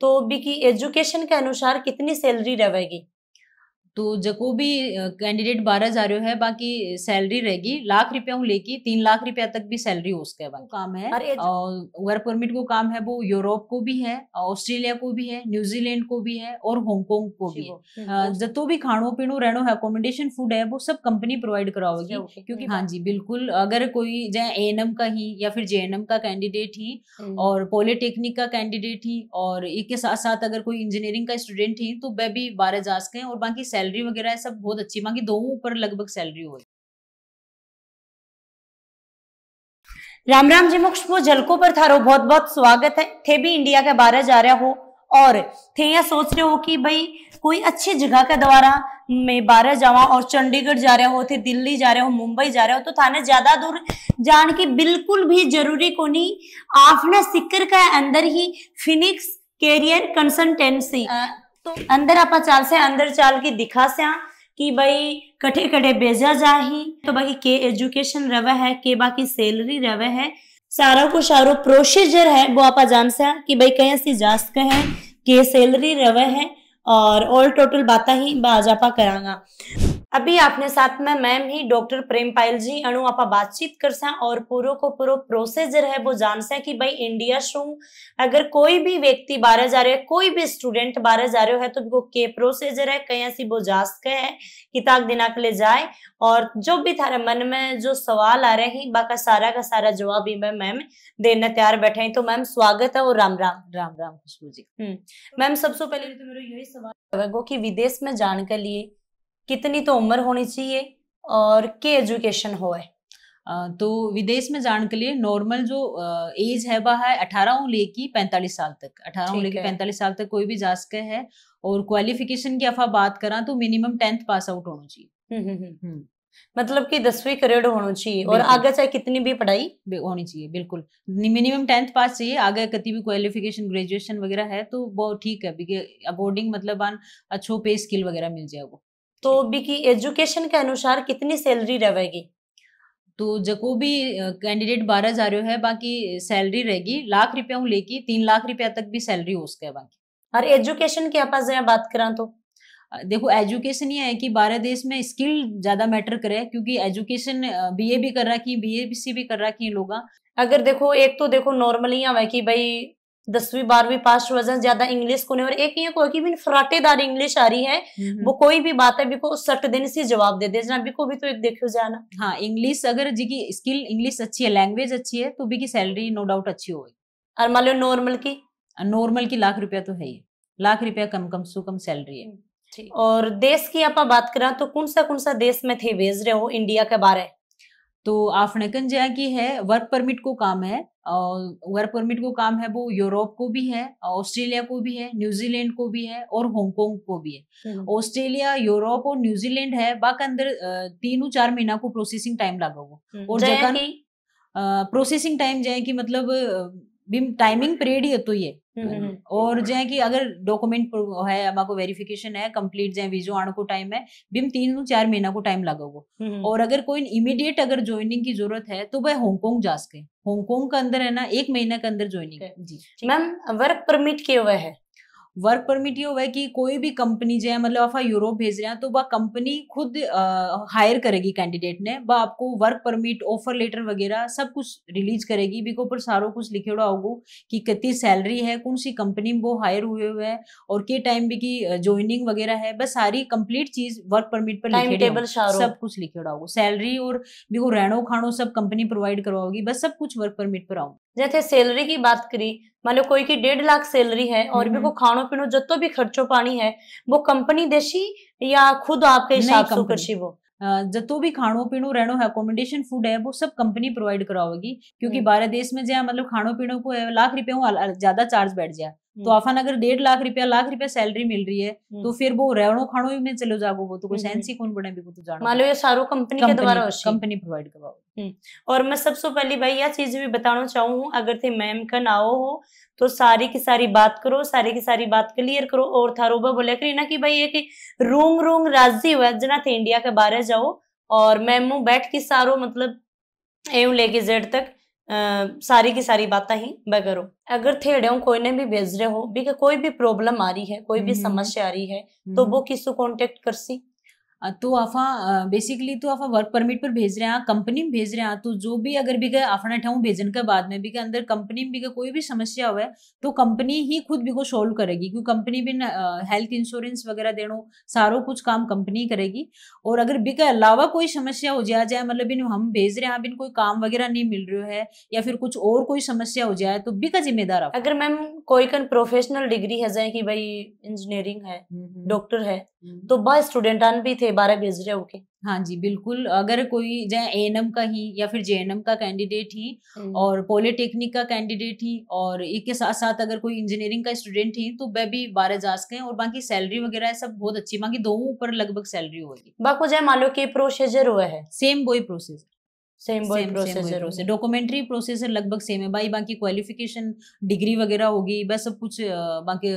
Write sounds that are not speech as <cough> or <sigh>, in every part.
तो बी की एजुकेशन के अनुसार कितनी सैलरी रहेगी तो भी कैंडिडेट बारह जा रहे है बाकी सैलरी रहेगी लाख रुपया हूँ लेके तीन लाख रुपया तक भी सैलरी हो उसके बाद काम है अच्छा। और वर्क परमिट को काम है वो यूरोप को भी है ऑस्ट्रेलिया को भी है न्यूजीलैंड को भी है और होंगकोंग को भी है जो भी खाणो पीणो रहनो है अकोमोडेशन फूड है वो सब कंपनी प्रोवाइड कराओगी क्योंकि हाँ जी बिल्कुल अगर कोई चाहे ए का ही या फिर जे एन एम का हम्म। कैंडिडेट ही और पॉलिटेक्निक का कैंडिडेट ही और के साथ साथ अगर कोई इंजीनियरिंग का स्टूडेंट ही तो वह भी बारह जा सके और बाकी सैलरी वगैरह सब बहुत अच्छी मांगी दो ऊपर लगभग सैलरी हो राम राम जी मुख्य झलको पर थारो बहुत बहुत स्वागत है थे भी इंडिया के बारे जा रहे हो और थे यह सोच रहे हो कि भाई कोई अच्छी जगह के द्वारा मैं बारह जावा और चंडीगढ़ जा रहे हो थे दिल्ली जा रहे हो मुंबई जा रहे हो तो थाने ज्यादा दूर जान की बिल्कुल भी जरूरी को नहीं आपने सिक्कर का अंदर ही फिनिक्स कैरियर कंसल्टेंसी तो अंदर आप चाल से अंदर चाल की दिखा सा कि भाई कठे कठे भेजा जा ही तो बाकी के एजुकेशन रवे है के बाकी सैलरी रवे है सारा को सारो प्रोसीजर है वो आप जान सा कि भाई कहीं सी जास के है के सैलरी रवे है और ऑल टोटल बात ही बाजापा करांगा अभी आपने साथ में मैम ही डॉक्टर प्रेम पायल जी अणु आप बातचीत कर सा और पूरा को पूरा प्रोसेजर है वो जान सा कि भाई इंडिया शू अगर कोई भी व्यक्ति बारह जा रहे कोई भी स्टूडेंट बारह जा रहे है तो वो के प्रोसेजर है कहीं सी वो जा सके है कि ताक दिना के लिए जाए और जो भी थारे मन में जो सवाल आ रहे हैं बाका सारा का सारा जवाब ही मैं मैम देने तैयार बैठे हैं तो मैम स्वागत है और राम राम राम राम खुशबू जी हम्म, मैम सबसे पहले तो मेरा यही सवाल की विदेश में जान के लिए कितनी तो उम्र होनी चाहिए और के एजुकेशन हो है तो विदेश में जाने के लिए नॉर्मल जो एज है वह है अठारह हूँ लेकी पैंतालीस साल तक अठारह हूँ लेकी पैंतालीस साल तक कोई भी जा सके है और क्वालिफिकेशन की अफा बात करा तो मिनिमम टेंथ पास आउट होना चाहिए हम्म, हम्म, हम्म। मतलब कि दसवीं करेड होना चाहिए और आगे चाहे कितनी भी पढ़ाई होनी चाहिए बिल्कुल मिनिमम टेंथ पास चाहिए आगे कति भी क्वालिफिकेशन ग्रेजुएशन वगैरह है तो बहुत ठीक है अकॉर्डिंग मतलब अच्छो पे स्किल वगैरह मिल जाए वो तो भी की एजुकेशन के अनुसार कितनी सैलरी रहेगी तो जको भी कैंडिडेट बारह जा रहे है बाकी सैलरी रहेगी लाख रुपया हूँ लेकी तीन लाख रुपया तक भी सैलरी हो सके बाकी और एजुकेशन के आपा जरा बात करा तो देखो एजुकेशन ये है कि बारह देश में स्किल ज्यादा मैटर करे क्योंकि एजुकेशन बीए भी कर रहा है कि बीए सी भी कर रहा है कि लोग अगर देखो एक तो देखो नॉर्मली यहाँ है कि भाई दसवीं बारहवीं पास वजन ज्यादा इंग्लिश को और एक ये कि भी फराटेदार इंग्लिश आ रही है वो कोई भी बात है बिको सट देने से जवाब दे दे जना बिको भी तो एक देखो जाना हाँ इंग्लिश अगर जी की स्किल इंग्लिश अच्छी है लैंग्वेज अच्छी है तो भी की सैलरी नो डाउट अच्छी होगी और मान लो नॉर्मल की नॉर्मल की लाख रुपया तो है ही लाख रुपया कम कम से कम सैलरी है हम्म, और देश की आप बात करें तो कौन सा कौन सा देश में थे भेज रहे हो इंडिया के बारे तो आफणकन जया की है वर्क परमिट को काम है वर्क परमिट को काम है वो यूरोप को भी है ऑस्ट्रेलिया को भी है न्यूजीलैंड को भी है और हांगकांग को भी है ऑस्ट्रेलिया यूरोप और न्यूजीलैंड है बाकी अंदर तीनों चार महीना को प्रोसेसिंग टाइम लगा हुआ हम्म। और जगह प्रोसेसिंग टाइम जाए कि मतलब टाइमिंग पीरियड ही तो ये हम्म, हम्म, हम्म। और है की अगर डॉक्यूमेंट है आपको वेरिफिकेशन है कंप्लीट जे वीजो आने को टाइम है बिम तीन से चार महीना को टाइम लगेगा और अगर कोई इमीडिएट अगर ज्वाइनिंग की जरूरत है तो वह होंगकोंग जा सके होंगकोंग के अंदर है ना एक महीना के अंदर ज्वाइनिंग मैम वर्क परमिट किए हुए है वर्क परमिट ये हुआ है कि कोई भी कंपनी जो है मतलब आप यूरोप भेज रहे हैं तो वह कंपनी खुद हायर करेगी कैंडिडेट ने वह आपको वर्क परमिट ऑफर लेटर वगैरह सब कुछ रिलीज करेगी बिको पर सारो कुछ लिखे हुआ होगा कि कितनी सैलरी है कौन सी कंपनी में वो हायर हुए हुए हैं और के टाइम भी की ज्वाइनिंग वगैरह है बस सारी कंप्लीट चीज वर्क परमिट पर लिखे सब कुछ लिखेड़ा होगा सैलरी और बिको रहनो खानो सब कंपनी प्रोवाइड करवाओगी बस सब कुछ वर्क परमिट पर आऊँ जैसे सैलरी की बात करी मान लो कोई की डेढ़ लाख सैलरी है और भी हम्म। वो खानो पीनो जो भी खर्चो पानी है वो कंपनी देशी या खुद आपके हिसाब से कृषि वो जतो भी खानो पीनो रहनो है अकोमोडेशन फूड है वो सब कंपनी प्रोवाइड कराओगी क्योंकि भारत हम्म। देश में जो मतलब खानो पीनो को लाख रुपये ज्यादा चार्ज बैठ जाए हम्म। तो आफान अगर डेढ़ लाख रुपया लाख रुपया सैलरी मिल रही है हम्म। तो फिर वो रेवड़ो खाणो में चलो जागो वो तो कोई सेंस हम्म, ही कौन बने भी तो जानो मान लो ये सारो कंपनी के द्वारा कंपनी प्रोवाइड करवाओ और मैं सबसे पहले भाई यह चीज भी बताना चाहूँ अगर थे मैम का ना हो तो सारी की सारी बात करो सारी की सारी बात क्लियर करो और थारोबा बोले करी ना कि भाई एक रूंग रूंग राजी हुआ जना थे इंडिया के बारे जाओ और मैमू बैठ के सारो मतलब एवं लेके जेड तक सारी की सारी बातें ही बगरो अगर थेड़े कोई ने भी भेज रहे हो भी कोई भी प्रॉब्लम आ रही है कोई भी हम्म, हम्म। समस्या आ रही है तो हम्म। वो किसको कांटेक्ट कर सी तो आफा बेसिकली तो आफा वर्क परमिट पर भेज रहे हैं कंपनी हाँ, में भेज रहे हैं हाँ, तो जो भी अगर भी के आफना ठाऊँ भेजन के बाद में भी के अंदर कंपनी में भी के कोई भी समस्या हुआ है तो कंपनी ही खुद भी को सॉल्व करेगी क्योंकि कंपनी भी हेल्थ इंश्योरेंस वगैरह देनो सारो कुछ काम कंपनी करेगी और अगर बी के अलावा कोई समस्या हो जाए जाए मतलब इन हम भेज रहे हैं इन हाँ, कोई काम वगैरह नहीं मिल रहा है या फिर कुछ और कोई समस्या हो जाए तो बी का जिम्मेदार अगर मैम कोई कन प्रोफेशनल डिग्री है जाए कि भाई इंजीनियरिंग है डॉक्टर हम्म, हम्म। है तो हम्म। बहुत स्टूडेंट भी थे बारह भेज रहे होके हाँ जी बिल्कुल अगर कोई एन एम का ही या फिर जे एन एम का कैंडिडेट ही हम्म। और पॉलिटेक्निक का कैंडिडेट ही और एक के साथ साथ अगर कोई इंजीनियरिंग का स्टूडेंट ही तो वह भी बारह जा सके और बाकी सैलरी वगैरह सब बहुत अच्छी बाकी दो ऊपर लगभग सैलरी होगी बाकी जय मान लो कि प्रोसीजर हुआ है सेम वही प्रोसीजर सेम वही प्रोसेसर से डॉक्यूमेंट्री प्रोसेसर लगभग सेम है भाई बाकी क्वालिफिकेशन डिग्री वगैरह होगी बस सब कुछ बाकी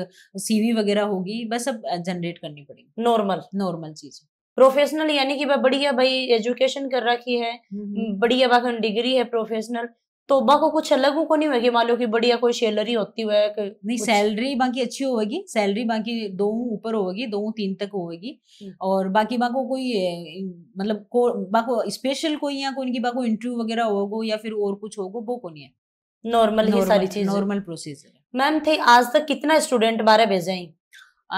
सीवी वगैरह होगी बस सब जनरेट करनी पड़ेगी नॉर्मल नॉर्मल चीज प्रोफेशनल यानी कि बढ़िया भाई एजुकेशन कर रखी है हम्म, हम्म। बढ़िया बाकी डिग्री है प्रोफेशनल तोबा को कुछ अलग को नहीं होगी मान लो कि बढ़िया कोई सैलरी होती हुआ नहीं सैलरी बाकी अच्छी होगी सैलरी बाकी दो ऊपर होगी दो तीन तक होगी हम्म। और बाकी बाको कोई मतलब को बाको स्पेशल कोई या कोई बाको इंटरव्यू वगैरह होगो या फिर और कुछ होगो वो को नहीं है नॉर्मल ही सारी चीज नॉर्मल प्रोसीजर मैम थे आज तक कितना स्टूडेंट बारह भेजा है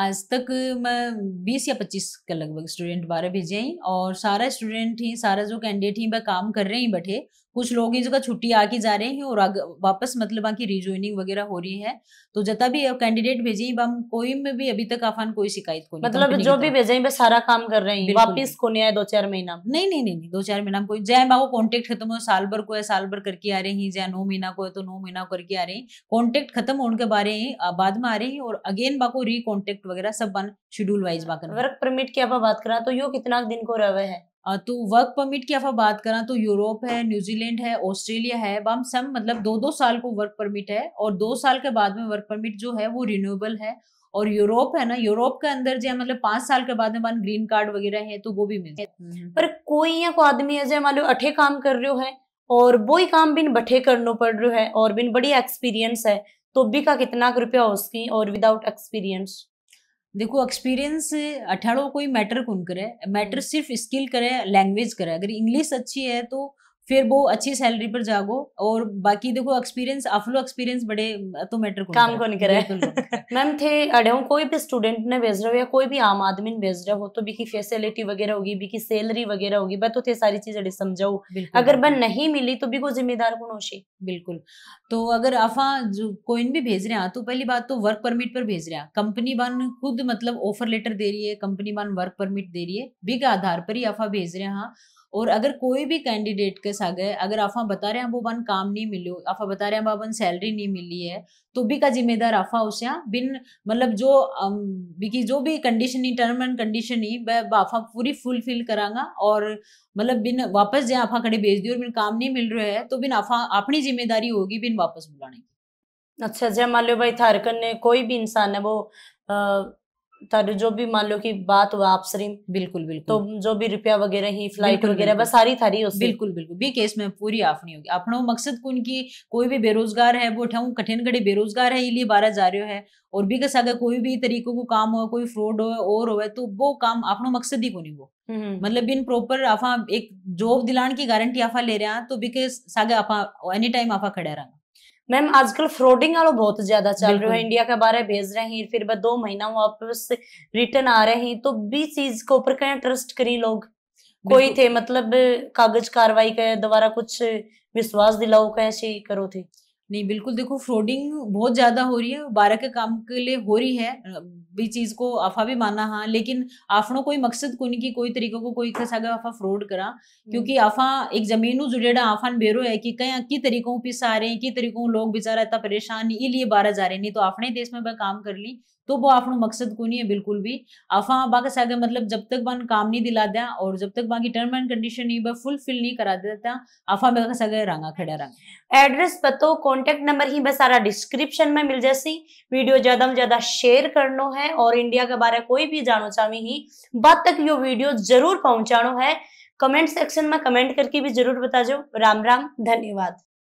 आज तक मैं बीस या पच्चीस के लगभग स्टूडेंट बारह भेजे हैं और सारा स्टूडेंट ही सारा जो कैंडिडेट ही वह काम कर रहे हैं बैठे कुछ लोग इस जो छुट्टी आके जा रहे हैं और वापस मतलब की रिजॉइनिंग वगैरह हो रही है तो जता भी कैंडिडेट भेजे हम कोई में भी अभी तक आफान कोई शिकायत को मतलब जो भी भेजे वे सारा काम कर रहे हैं वापिस को नहीं आए दो चार महीना नहीं नहीं नहीं दो चार महीना कोई जय माँ को कॉन्टेक्ट खत्म हो साल भर को है साल भर करके आ रहे हैं जय नौ महीना को है तो नौ महीना करके आ रहे हैं कॉन्टेक्ट खत्म होने के बारे बाद में आ रहे हैं और अगेन बाको री कॉन्टेक्ट वगैरह सब बन शेड्यूल वाइज बात वर्क परमिट की आप बात करा तो यो कितना दिन को रहे है तो वर्क परमिट की अगर बात करें तो यूरोप है न्यूजीलैंड है ऑस्ट्रेलिया है बम सम मतलब दो दो साल को वर्क परमिट है और दो साल के बाद में वर्क परमिट जो है वो रिन्यूएबल है और यूरोप है ना यूरोप के अंदर जो मतलब पांच साल के बाद में ग्रीन कार्ड वगैरह है तो वो भी मिलते हैं पर कोई या कोई आदमी है जो मान लो अठे काम कर रहे है और वो ही काम बिन बठे करनो पड़ रहे है और बिन बड़ी एक्सपीरियंस है तो भी का कितना रुपया उसकी और विदाउट एक्सपीरियंस देखो एक्सपीरियंस अठारह कोई मैटर कौन करे मैटर हम्म। सिर्फ स्किल करे लैंग्वेज करे अगर इंग्लिश अच्छी है तो फिर वो अच्छी सैलरी पर जागो और बाकी देखो एक्सपीरियंस अफलो एक्सपीरियंस बड़े तो मैटर को काम को नहीं करे <laughs> मैम थे अड़े हो कोई भी स्टूडेंट ने भेज रहे हो या कोई भी आम आदमी ने भेज रहे हो तो भी की फैसिलिटी वगैरह होगी भी की सैलरी वगैरह होगी मैं तो थे सारी चीज अड़े समझाओ अगर बन नहीं मिली तो भी को जिम्मेदार कौन होशी बिल्कुल तो अगर आफा जो कोई भी भेज रहे हैं तो पहली बात तो वर्क परमिट पर भेज रहे हैं कंपनी बन खुद मतलब ऑफर लेटर दे रही है कंपनी बन वर्क परमिट दे रही है बिग आधार पर ही आफा भेज रहे हैं और अगर कोई भी कैंडिडेट के सागे अगर आफा बता रहे हैं वो बन काम नहीं मिलो आफा बता रहे हैं बाबन सैलरी नहीं मिली है तो भी का जिम्मेदार आफा उस बिन मतलब जो बिकी जो भी कंडीशन ही टर्म एंड कंडीशन ही बाफा पूरी फुलफिल करांगा और मतलब बिन वापस जहाँ आफा खड़े भेज दी और बिन काम नहीं मिल रहा है तो बिन आफा अपनी जिम्मेदारी होगी बिन वापस बुलाने की अच्छा जय मान लो भाई थारकन ने कोई भी इंसान है वो તારે જો બી માનો કે વાત આપ શ્રી બિલકુલ બિલકુલ તો જો બી રૂપિયા વગેરે હી ફ્લાઈટ વગેરે બસ સારી થારી ઓસ બિલકુલ બિલકુલ બી કેસ મે પૂરી આફણી હોગી આપણો મકсад કોની કઈ ભી બેરોજગાર હે વો ઠાઉ કઠિન ગઢે બેરોજગાર હે ઇલી બારા જા રયો હે ઓર બી કે સાગે કોઈ ભી તરીકો કો કામ હોય કોઈ ફ્રોડ હોય ઓર હોય તો બો કામ આપણો મકсад હી કોની હો મતલબ બિન પ્રોપર આફા એક જોબ દિલાન કે ગેરંટી આફા લે રહ્યા તો બીકેસ સાગે આપા એની ટાઈમ આફા ખડે આરાહ मैम आजकल फ्रॉडिंग वालों बहुत ज्यादा चल रहे हो इंडिया का बारे भेज रहे हैं फिर दो महीना वापस रिटर्न आ रहे हैं तो भी चीज के ऊपर क्या ट्रस्ट करी लोग कोई थे मतलब कागज कार्रवाई के द्वारा कुछ विश्वास दिलाओ कैसे करो थे नहीं बिल्कुल देखो फ्रॉडिंग बहुत ज़्यादा हो रही है बारह के काम के लिए हो रही है भी चीज़ को अफा भी माना हाँ लेकिन आफनो कोई मकसद को नहीं की कोई तरीके को कोई खसागा आफा फ्रॉड करा क्योंकि हम्म। आफा एक जमीन जुड़ेड़ा आफान बेरो है कि कहीं की तरीकों पिस आ रहे हैं की तरीकों लोग बेचारा इतना परेशान नहीं इसलिए बारह जा रहे नहीं तो आपने देश में वह काम कर ली तो वो आपनो मकसद को नहीं है बिल्कुल भी आफा बाका सागे मतलब जब तक बन काम नहीं दिला दिया और जब तक बाकी टर्म एंड कंडीशन नहीं फुलफिल नहीं करा देता आफा बाका सागे रंगा खड़ा रंग एड्रेस पतो कॉन्टेक्ट नंबर ही बस सारा डिस्क्रिप्शन में मिल जैसी वीडियो ज्यादा में ज्यादा शेयर करना है और इंडिया के बारे कोई भी जानो चाहिए ही बात तक यो वीडियो जरूर पहुंचानो है कमेंट सेक्शन में कमेंट करके भी जरूर बता जो राम राम धन्यवाद